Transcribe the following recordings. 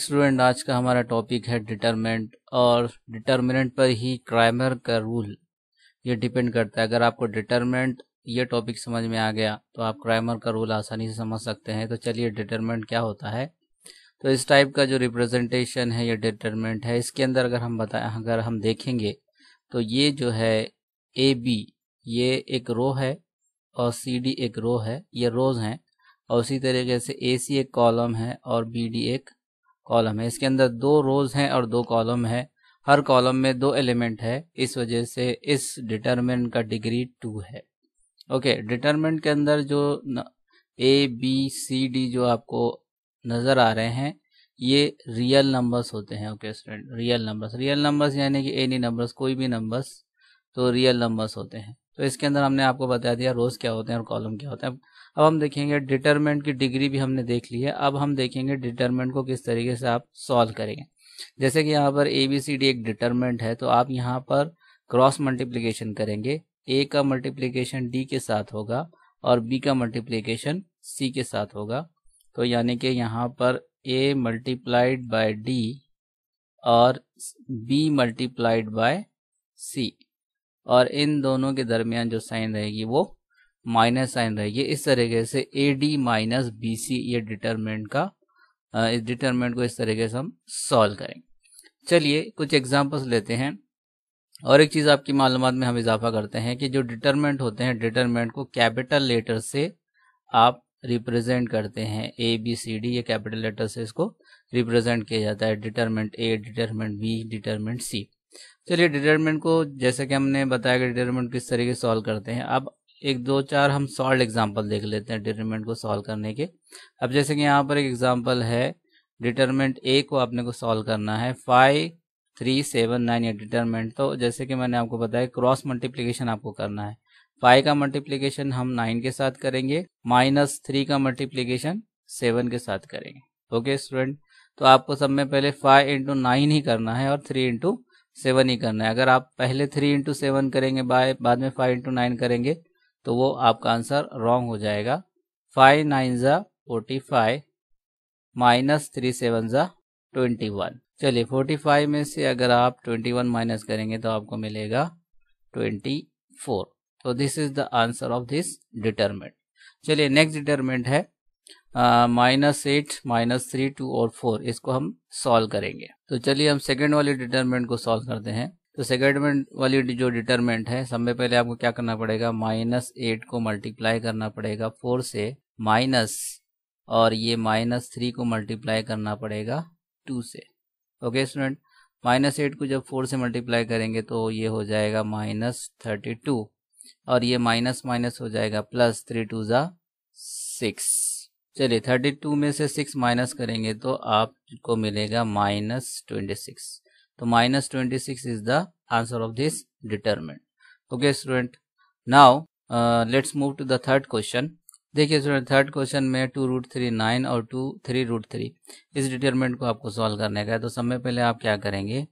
student आज का हमारा टॉपिक है डिटर्मेंट और डिटर्मिनेंट पर ही क्राइमर का रूल ये डिपेंड करता है अगर आपको डिटर्मेंट ये टॉपिक समझ में आ गया तो आप क्राइमर का रूल आसानी से समझ सकते हैं तो चलिए डिटर्मेंट क्या होता है तो इस टाइप का जो रिप्रेजेंटेशन है ये डिटर्मेंट है इसके अंदर अगर हम बताए अगर हम देखेंगे तो ये जो है ए बी ये एक रो है और सी डी एक रो है ये रोज हैं और उसी तरीके से ए सी एक कॉलम है और बी डी एक कॉलम है इसके अंदर दो रोज हैं और दो कॉलम है हर कॉलम में दो एलिमेंट है इस वजह से इस डिटरमिनेंट का डिग्री टू है ओके डिटरमिनेंट के अंदर जो ए बी सी डी जो आपको नज़र आ रहे हैं ये रियल नंबर्स होते हैं okay student real numbers real numbers यानी कि एनी नंबर्स कोई भी नंबर्स तो रियल नंबर्स होते हैं तो इसके अंदर हमने आपको बता दिया रोज क्या होते हैं और कॉलम क्या होते हैं अब हम देखेंगे डिटरमेंट की डिग्री भी हमने देख ली है अब हम देखेंगे डिटरमेंट को किस तरीके से आप सॉल्व करेंगे जैसे कि यहाँ पर ए बी सी डी एक डिटरमेंट है तो आप यहाँ पर क्रॉस मल्टीप्लीकेशन करेंगे ए का मल्टीप्लीकेशन डी के साथ होगा और बी का मल्टीप्लीकेशन सी के साथ होगा तो यानी कि यहाँ पर ए मल्टीप्लाइड बाय डी और बी मल्टीप्लाइड बाय सी और इन दोनों के दरमियान जो साइन रहेगी वो माइनस साइन रहेगी इस तरीके से A D minus B C ये डिटर्मेंट का इस डिटर्मेंट को इस तरीके से हम सॉल्व करेंगे चलिए कुछ एग्जाम्पल्स लेते हैं और एक चीज़ आपकी मालूम में हम इजाफा करते हैं कि जो डिटर्मेंट होते हैं डिटर्मेंट को कैपिटल लेटर से आप रिप्रेजेंट करते हैं ए बी सी डी ये कैपिटल लेटर से इसको रिप्रेजेंट किया जाता है डिटर्मेंट ए डिटरमिनेंट बी डिटर्मेंट सी चलिए डिटर्मेंट को जैसे कि हमने बताया कि डिटर्मेंट किस तरीके से सॉल्व करते हैं अब एक दो चार हम सॉल्व एग्जाम्पल देख लेते हैं डिटरमेंट को सॉल्व करने के अब जैसे कि यहाँ पर एक एग्जाम्पल है डिटरमेंट ए को आपने को सॉल्व करना है फाइव थ्री सेवन नाइन या डिटरमेंट तो जैसे कि मैंने आपको बताया क्रॉस मल्टीप्लीकेशन आपको करना है फाइव का मल्टीप्लीकेशन हम नाइन के साथ करेंगे माइनस थ्री का मल्टीप्लीकेशन सेवन के साथ करेंगे ओके स्टूडेंट तो आपको सब में पहले फाइव इंटू नाइन ही करना है और थ्री इंटू सेवन ही करना है अगर आप पहले थ्री इंटू सेवन करेंगे बाय बाद में फाइव इंटू नाइन करेंगे तो वो आपका आंसर रॉन्ग हो जाएगा फाइव नाइन ज़ा forty five minus three seven ज़ा ट्वेंटी वन चलिए फोर्टी फाइव में से अगर आप ट्वेंटी वन माइनस करेंगे तो आपको मिलेगा ट्वेंटी फोर तो this is the answer of this determinant चलिए नेक्स्ट डिटरमेंट है minus eight minus three two और फोर इसको हम सॉल्व करेंगे तो चलिए हम सेकेंड वाले डिटरमेंट को सॉल्व करते हैं तो सेगमेंट वाली जो डिटर्मेंट है सब में पहले आपको क्या करना पड़ेगा माइनस एट को मल्टीप्लाई करना पड़ेगा फोर से माइनस और ये माइनस थ्री को मल्टीप्लाई करना पड़ेगा टू से ओके स्टूडेंट माइनस एट को जब फोर से मल्टीप्लाई करेंगे तो ये हो जाएगा माइनस थर्टी टू और ये माइनस माइनस हो जाएगा प्लस थ्री टू ज़ा सिक्स चलिए थर्टी टू में से सिक्स माइनस करेंगे तो आपको मिलेगा माइनस ट्वेंटी सिक्स तो minus twenty six is the answer of this Okay okay student now let's move to the third question देखिए स्टूडेंट थर्ड क्वेश्चन में टू रूट थ्री नाइन और टू थ्री रूट थ्री इस determinant को आपको solve करने का है तो सब पहले आप क्या करेंगे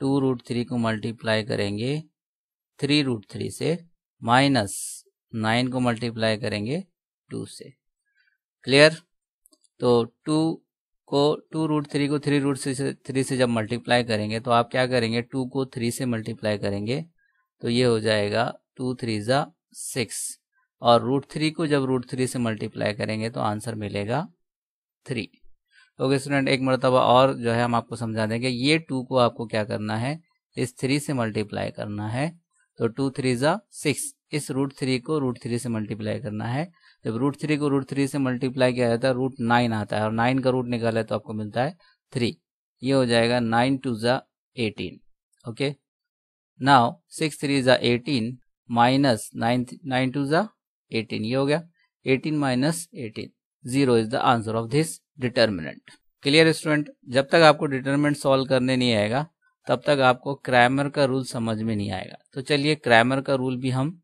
टू रूट थ्री को मल्टीप्लाई करेंगे थ्री रूट थ्री से माइनस नाइन को मल्टीप्लाई करेंगे टू से क्लियर तो टू को टू रूट थ्री को थ्री रूट से थ्री से जब मल्टीप्लाई करेंगे तो आप क्या करेंगे टू को थ्री से मल्टीप्लाई करेंगे तो ये हो जाएगा टू थ्री ज़ा सिक्स और रूट थ्री को जब रूट थ्री से मल्टीप्लाई करेंगे तो आंसर मिलेगा थ्री ओके स्टूडेंट एक मरतबा और जो है हम आपको समझा देंगे ये टू को आपको क्या करना है इस थ्री से मल्टीप्लाई करना है तो टू थ्री ज़ा सिक्स इस रूट थ्री को रूट थ्री से मल्टीप्लाई करना है जब रूट थ्री को रूट थ्री से मल्टीप्लाई किया जाता है रूट नाइन आता है और नाइन का रूट निकाले तो आपको मिलता है थ्री ये हो जाएगा नाइन टू ज़ा eighteen okay now six three ज़ा eighteen minus nine nine two ज़ा एटीन ये हो गया eighteen minus eighteen zero is the answer of this determinant clear student जब तक आपको डिटर्मिनेंट सॉल्व करने नहीं आएगा तब तक आपको क्रैमर का रूल समझ में नहीं आएगा तो चलिए क्रैमर का रूल भी हम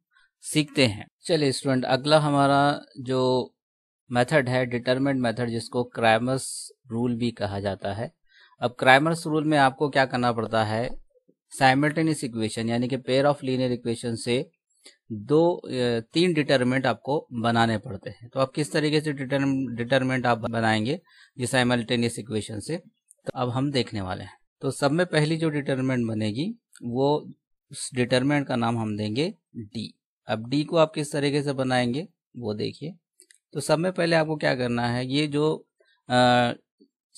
सीखते हैं चलिए स्टूडेंट अगला हमारा जो मेथड है डिटर्मेंट मेथड जिसको क्राइमर्स रूल भी कहा जाता है अब क्राइमर्स रूल में आपको क्या करना पड़ता है साइमल्टेनियस इक्वेशन यानी कि पेयर ऑफ लीनियर इक्वेशन से दो तीन डिटर्मेंट आपको बनाने पड़ते हैं तो आप किस तरीके से डिटर्मेंट आप बनाएंगे ये साइमल्टेनियस इक्वेशन से तो अब हम देखने वाले हैं तो सब में पहली जो डिटर्मेंट बनेगी वो उस डिटर्मेंट का नाम हम देंगे डी अब डी को आप किस तरीके से बनाएंगे वो देखिए तो सब में पहले आपको क्या करना है ये जो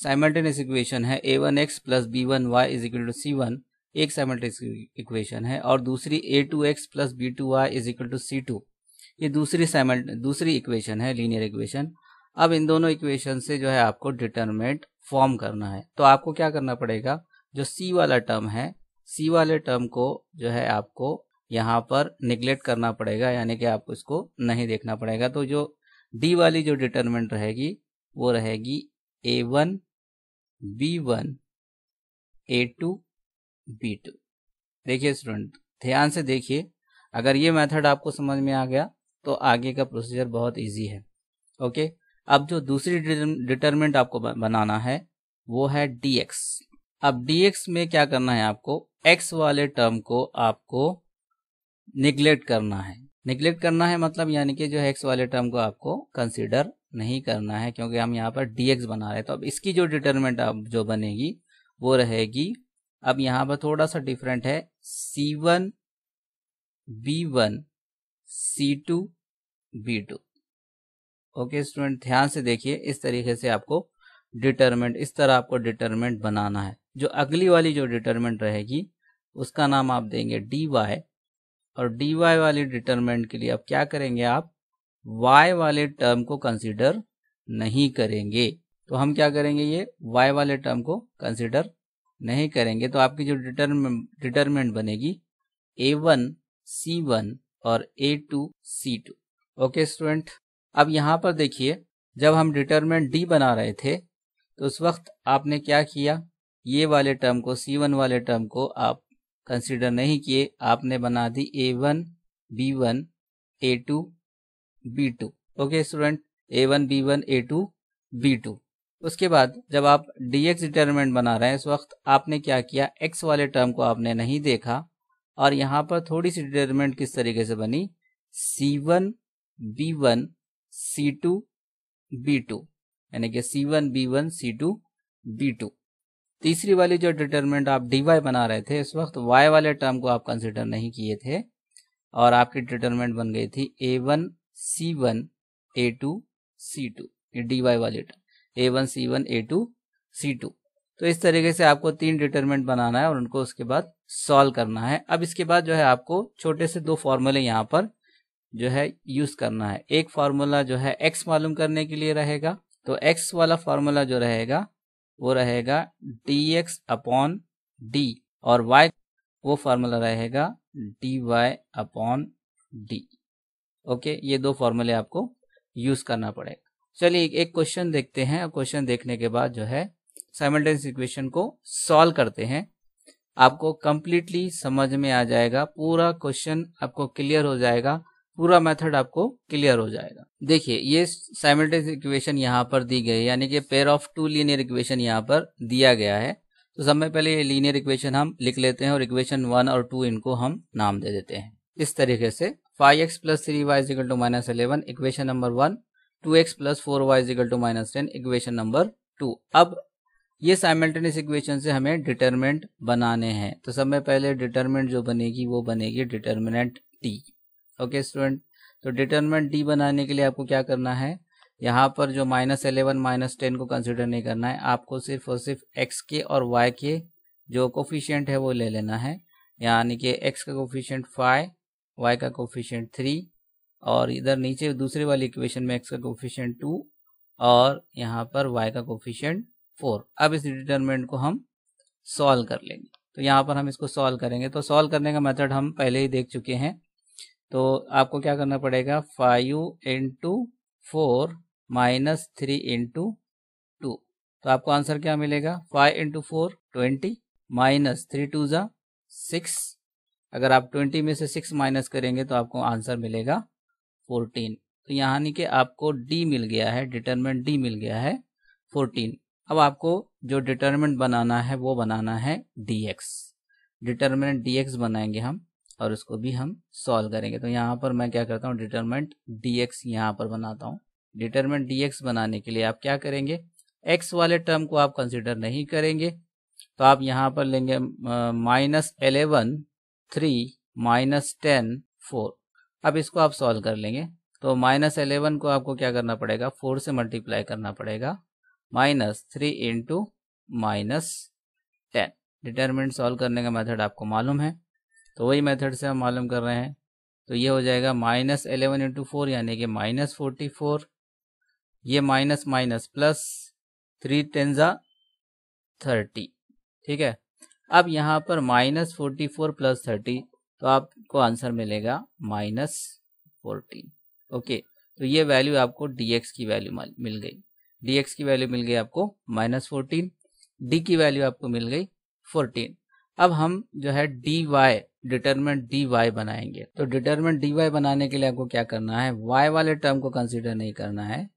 साइमल्टेनियस इक्वेशन है A one X plus B one Y is equal to C one एक साइमल्टेनियस इक्वेशन है और दूसरी A two X plus B two Y is equal to C two ये दूसरी साइमल्ट दूसरी इक्वेशन है लीनियर इक्वेशन अब इन दोनों इक्वेशन से जो है आपको डिटर्मेंट फॉर्म करना है तो आपको क्या करना पड़ेगा जो सी वाला टर्म है सी वाले टर्म को जो है आपको यहाँ पर निग्लेक्ट करना पड़ेगा यानी कि आपको इसको नहीं देखना पड़ेगा तो जो डी वाली जो डिटर्मेंट रहेगी वो रहेगी A one B one A two B two देखिए स्टूडेंट ध्यान से देखिए अगर ये मेथड आपको समझ में आ गया तो आगे का प्रोसीजर बहुत इजी है ओके अब जो दूसरी डिटर्मेंट आपको बनाना है वो है डी एक्स अब डी एक्स में क्या करना है आपको एक्स वाले टर्म को आपको निग्लेक्ट करना है निग्लेक्ट करना है मतलब यानी कि जो है एक्स वाले टर्म को आपको कंसिडर नहीं करना है क्योंकि हम यहाँ पर डी एक्स बना रहे हैं तो अब इसकी जो डिटर्मेंट अब जो बनेगी वो रहेगी अब यहाँ पर थोड़ा सा डिफरेंट है C one B one C two B two okay student ध्यान से देखिए इस तरीके से आपको डिटर्मेंट इस तरह आपको डिटर्मेंट बनाना है जो अगली वाली जो डिटर्मेंट रहेगी उसका नाम आप देंगे डी वाई और dy वाले डिटर्मेंट के लिए अब क्या करेंगे आप y वाले टर्म को कंसिडर नहीं करेंगे तो हम क्या करेंगे ये y वाले टर्म को कंसिडर नहीं करेंगे तो आपकी जो डिटर्मेंट डिटर्मेंट बनेगी ए वन सी वन और A two C two okay student अब यहां पर देखिए जब हम डिटर्मेंट डी बना रहे थे तो उस वक्त आपने क्या किया ये वाले टर्म को सी वन वाले टर्म को आप कंसीडर नहीं किए आपने बना दी A one B one A two B two okay student A one B one A two B two उसके बाद जब आप डी एक्स डिटर्मेंट बना रहे हैं इस वक्त आपने क्या किया एक्स वाले टर्म को आपने नहीं देखा और यहाँ पर थोड़ी सी डिटर्मेंट किस तरीके से बनी C one B one C two B two यानी कि C one B one C two B two तीसरी वाली जो डिटर्मेंट आप डी वाई बना रहे थे इस वक्त वाई वाले टर्म को आप कंसिडर नहीं किए थे और आपकी डिटर्मेंट बन गई थी A one C one A two C two ये डी वाई वाले term A one C one A two C two तो इस तरीके से आपको तीन डिटर्मेंट बनाना है और उनको उसके बाद सॉल्व करना है अब इसके बाद जो है आपको छोटे से दो फॉर्मूले यहाँ पर जो है यूज करना है एक फार्मूला जो है एक्स मालूम करने के लिए रहेगा तो एक्स वाला फार्मूला जो रहेगा वो रहेगा डी एक्स अपॉन डी और y वो फार्मूला रहेगा D Y upon D okay ये दो फॉर्मूले आपको यूज करना पड़ेगा चलिए एक क्वेश्चन देखते हैं और क्वेश्चन देखने के बाद जो है साइमल्टेनियस इक्वेशन को सॉल्व करते हैं आपको कंप्लीटली समझ में आ जाएगा पूरा क्वेश्चन आपको क्लियर हो जाएगा पूरा मेथड आपको क्लियर हो जाएगा देखिए ये साइमल्टेनियस इक्वेशन यहाँ पर दी गई यानी कि pair of two linear equation यहाँ पर दिया गया है तो समय पहले ये लीनियर इक्वेशन हम लिख लेते हैं और इक्वेशन वन और टू इनको हम नाम दे देते हैं इस तरीके से five X plus three Y is equal to minus eleven equation number one two X plus four Y is equal to minus ten equation number two अब ये साइमल्टेनियस इक्वेशन से हमें डिटर्मिनेंट बनाने हैं तो सब में पहले डिटर्मिनेंट जो बनेगी वो बनेगी डिटर्मिनेंट टी ओके स्टूडेंट तो डिटर्मेंट डी बनाने के लिए आपको क्या करना है यहाँ पर जो माइनस एलेवन माइनस टेन को कंसिडर नहीं करना है आपको सिर्फ और सिर्फ एक्स के और वाई के जो कोफिशियंट है वो ले लेना है यानी कि एक्स का कोफिशियंट फाइव वाई का कोफिशियंट थ्री और इधर नीचे दूसरे वाली इक्वेशन में एक्स का कोफिशियंट टू और यहाँ पर वाई का कोफिशियंट फोर अब इस डिटर्मेंट को हम सॉल्व कर लेंगे तो यहाँ पर हम इसको सॉल्व करेंगे तो सॉल्व करने का मेथड हम पहले ही देख चुके हैं तो आपको क्या करना पड़ेगा five into four minus three into two तो आपको आंसर क्या मिलेगा five into four twenty minus three two ज़ा सिक्स अगर आप ट्वेंटी में से सिक्स माइनस करेंगे तो आपको आंसर मिलेगा फोर्टीन तो यहाँ के आपको डी मिल गया है डिटर्मेंट डी मिल गया है फोर्टीन अब आपको जो डिटर्मेंट बनाना है वो बनाना है D X determinant D X बनाएंगे हम और उसको भी हम सॉल्व करेंगे तो यहाँ पर मैं क्या करता हूँ डिटरमेंट डी एक्स यहाँ पर बनाता हूँ डिटरमेंट डी एक्स बनाने के लिए आप क्या करेंगे एक्स वाले टर्म को आप कंसिडर नहीं करेंगे तो आप यहाँ पर लेंगे minus eleven three minus ten four अब इसको आप सॉल्व कर लेंगे तो माइनस एलेवन को आपको क्या करना पड़ेगा फोर से मल्टीप्लाई करना पड़ेगा minus three into minus ten determinant solve करने का मेथड आपको मालूम है तो वही मेथड से हम मालूम कर रहे हैं तो ये हो जाएगा माइनस एलेवन इंटू फोर यानी कि माइनस फोर्टी फोर ये माइनस माइनस प्लस थ्री टेंजा थर्टी ठीक है अब यहाँ पर minus forty four plus thirty तो आपको आंसर मिलेगा माइनस फोर्टीन ओके तो ये वैल्यू आपको डीएक्स की वैल्यू मिल गई डीएक्स की वैल्यू मिल गई आपको माइनस फोर्टीन डी की वैल्यू आपको मिल गई फोर्टीन अब हम जो है D Y determinant D Y बनाएंगे तो डिटर्मेंट डी वाई बनाने के लिए आपको क्या करना है वाई वाले टर्म को कंसिडर नहीं करना है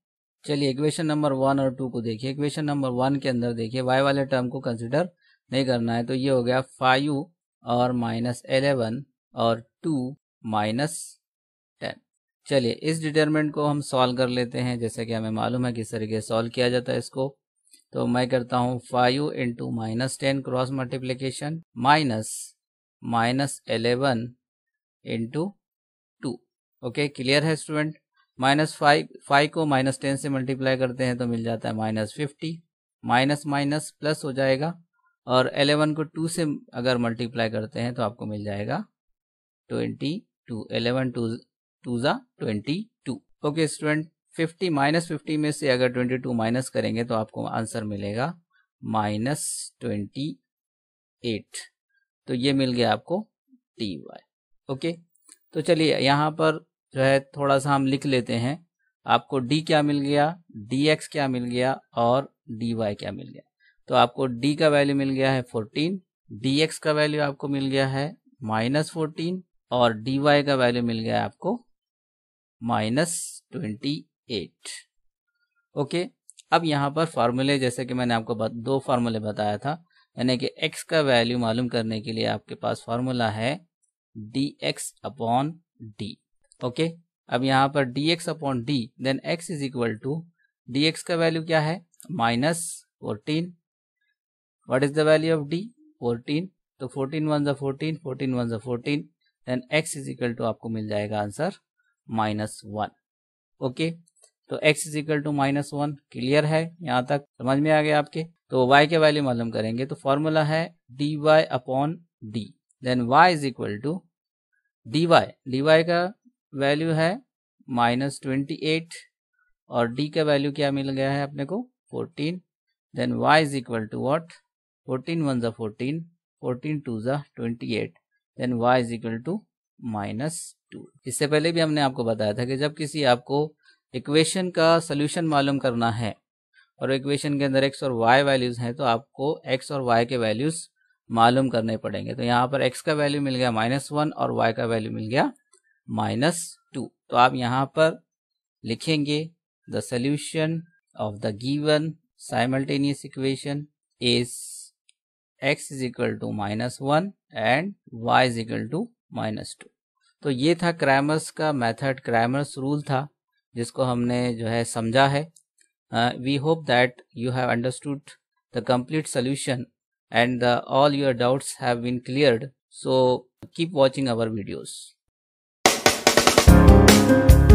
चलिए इक्वेशन नंबर वन और टू को देखिए इक्वेशन नंबर वन के अंदर देखिए वाई वाले टर्म को कंसिडर नहीं करना है तो ये हो गया फाइव और माइनस एलेवन और टू माइनस टेन चलिए इस डिटर्मेंट को हम सॉल्व कर लेते हैं जैसे कि हमें मालूम है किस तरीके से सॉल्व किया जाता है इसको तो मैं करता हूँ five into minus ten cross multiplication minus minus eleven into two okay clear है स्टूडेंट माइनस फाइव फाइव को माइनस टेन से मल्टीप्लाई करते हैं तो मिल जाता है minus fifty minus minus plus हो जाएगा और एलेवन को टू से अगर मल्टीप्लाई करते हैं तो आपको मिल जाएगा twenty two eleven two two ज़ा twenty two okay student fifty minus fifty में से अगर ट्वेंटी टू माइनस करेंगे तो आपको आंसर मिलेगा माइनस ट्वेंटी एट तो ये मिल गया आपको टी वाई ओके तो चलिए यहाँ पर जो है थोड़ा सा हम लिख लेते हैं आपको डी क्या मिल गया डी एक्स क्या मिल गया और डी वाई क्या मिल गया तो आपको डी का वैल्यू मिल गया है फोर्टीन डी एक्स का वैल्यू आपको मिल गया है माइनस फोर्टीन और डी वाई का वैल्यू मिल गया है आपको माइनस ट्वेंटी एट ओके अब यहाँ पर फार्मूले जैसे कि मैंने आपको दो फार्मूले बताया था यानी कि एक्स का वैल्यू मालूम करने के लिए आपके पास फार्मूला है D X upon D okay अब यहाँ पर D X upon D then X is equal to D X का वैल्यू क्या है minus fourteen what is the value of D fourteen तो फोर्टीन वन ज़ा फोर्टीन फोर्टीन वन ज़ा fourteen then X is equal to आपको मिल जाएगा answer minus one okay तो x is equal to minus one clear है यहाँ तक समझ में आ गया आपके तो y के वैल्यू मालूम करेंगे तो फॉर्मूला है dy Y upon D then y is equal to D Y D Y का वैल्यू है माइनस ट्वेंटी एट और d का वैल्यू क्या मिल गया है अपने को fourteen then y is equal to what fourteen one ज़ा फोर्टीन फोर्टीन टू ज़ा twenty eight then y is equal to minus two इससे पहले भी हमने आपको बताया था कि जब किसी आपको इक्वेशन का सोल्यूशन मालूम करना है और इक्वेशन के अंदर एक्स और वाई वैल्यूज़ हैं तो आपको एक्स और वाई के वैल्यूज़ मालूम करने पड़ेंगे तो यहाँ पर एक्स का वैल्यू मिल गया माइनस वन और वाई का वैल्यू मिल गया माइनस टू तो आप यहाँ पर लिखेंगे the solution of the given simultaneous equation is X is equal to minus one and Y is equal to minus two तो ये था क्रैमर्स का मेथड क्रैमर्स रूल था जिसको हमने जो है समझा है we hope that you have understood the complete solution and the all your doubts have been cleared so keep watching our videos